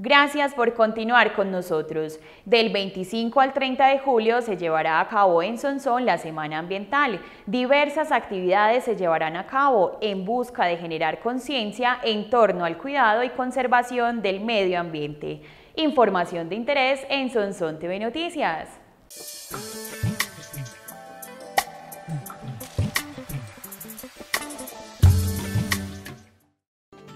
Gracias por continuar con nosotros. Del 25 al 30 de julio se llevará a cabo en Sonsón la Semana Ambiental. Diversas actividades se llevarán a cabo en busca de generar conciencia en torno al cuidado y conservación del medio ambiente. Información de interés en Sonsón TV Noticias.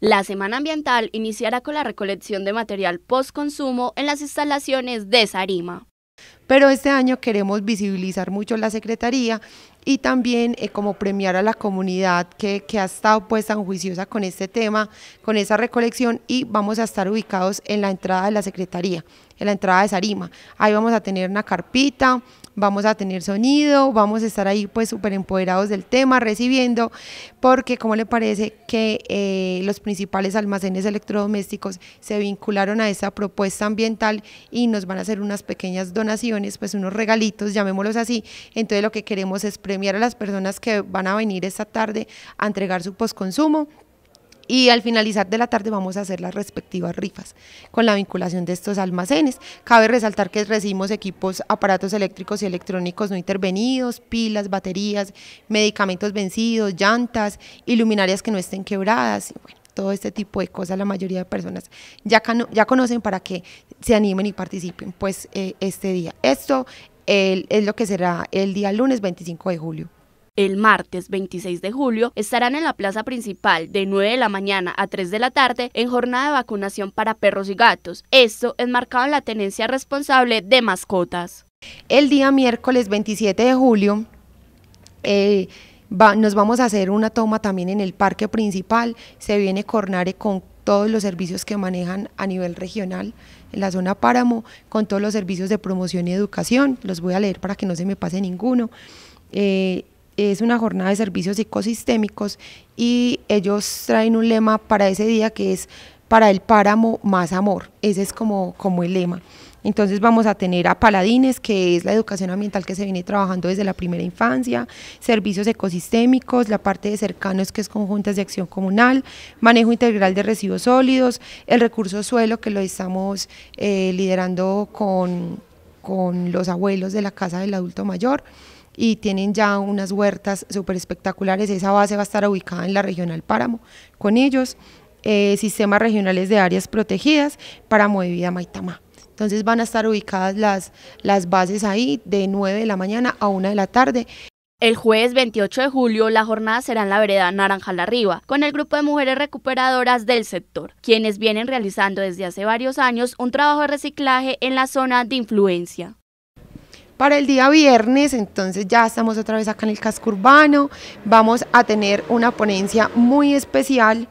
La Semana Ambiental iniciará con la recolección de material post-consumo en las instalaciones de Sarima. Pero este año queremos visibilizar mucho la Secretaría y también eh, como premiar a la comunidad que, ha estado pues tan juiciosa con este tema, con esa recolección y vamos a estar ubicados en la entrada de la Secretaría, en la entrada de Sarima. Ahí vamos a tener una carpita, vamos a tener sonido, vamos a estar ahí pues súper empoderados del tema, recibiendo, porque como le parece que eh, los principales almacenes electrodomésticos se vincularon a esa propuesta ambiental y nos van a hacer unas pequeñas donaciones pues unos regalitos, llamémoslos así. Entonces lo que queremos es premiar a las personas que van a venir esta tarde a entregar su postconsumo y al finalizar de la tarde vamos a hacer las respectivas rifas con la vinculación de estos almacenes. Cabe resaltar que recibimos equipos, aparatos eléctricos y electrónicos no intervenidos, pilas, baterías, medicamentos vencidos, llantas, iluminarias que no estén quebradas. Y bueno, todo este tipo de cosas la mayoría de personas ya, ya conocen para que se animen y participen pues eh, este día. Esto es lo que será el día lunes 25 de julio. El martes 26 de julio estarán en la plaza principal de 9 de la mañana a 3 de la tarde en jornada de vacunación para perros y gatos. Esto es marcado en la tenencia responsable de mascotas. El día miércoles 27 de julio eh, nos vamos a hacer una toma también en el parque principal, se viene Cornare con todos los servicios que manejan a nivel regional en la zona Páramo, con todos los servicios de promoción y educación, los voy a leer para que no se me pase ninguno. Eh, es una jornada de servicios ecosistémicos y ellos traen un lema para ese día que es para el páramo más amor, ese es como, como el lema. Entonces vamos a tener a Paladines, que es la educación ambiental que se viene trabajando desde la primera infancia, servicios ecosistémicos, la parte de cercanos que es conjuntas de acción comunal, manejo integral de residuos sólidos, el recurso suelo que lo estamos eh, liderando con, los abuelos de la casa del adulto mayor y tienen ya unas huertas súper espectaculares. Esa base va a estar ubicada en la regional Páramo con ellos. Eh, sistemas regionales de áreas protegidas para Vida Maitama. Entonces van a estar ubicadas las, las bases ahí de 9 de la mañana a 1 de la tarde. El jueves 28 de julio la jornada será en la vereda Naranjal Arriba, con el grupo de mujeres recuperadoras del sector, quienes vienen realizando desde hace varios años un trabajo de reciclaje en la zona de influencia. Para el día viernes, entonces ya estamos otra vez acá en el casco urbano, vamos a tener una ponencia muy especial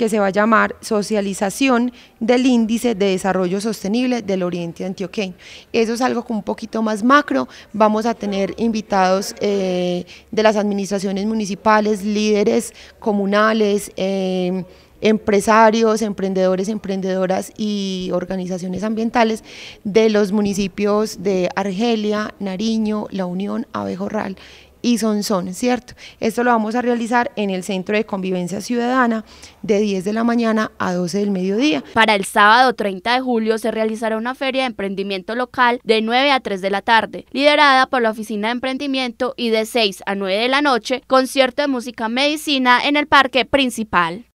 que se va a llamar Socialización del Índice de Desarrollo Sostenible del Oriente Antioqueño. Eso es algo con un poquito más macro, vamos a tener invitados eh, de las administraciones municipales, líderes comunales, eh, empresarios, emprendedores, emprendedoras y organizaciones ambientales de los municipios de Argelia, Nariño, La Unión, Abejorral y son, son ¿cierto? Esto lo vamos a realizar en el Centro de Convivencia Ciudadana de 10 de la mañana a 12 del mediodía. Para el sábado 30 de julio se realizará una feria de emprendimiento local de 9 a 3 de la tarde, liderada por la Oficina de Emprendimiento y de 6 a 9 de la noche, concierto de música medicina en el Parque Principal.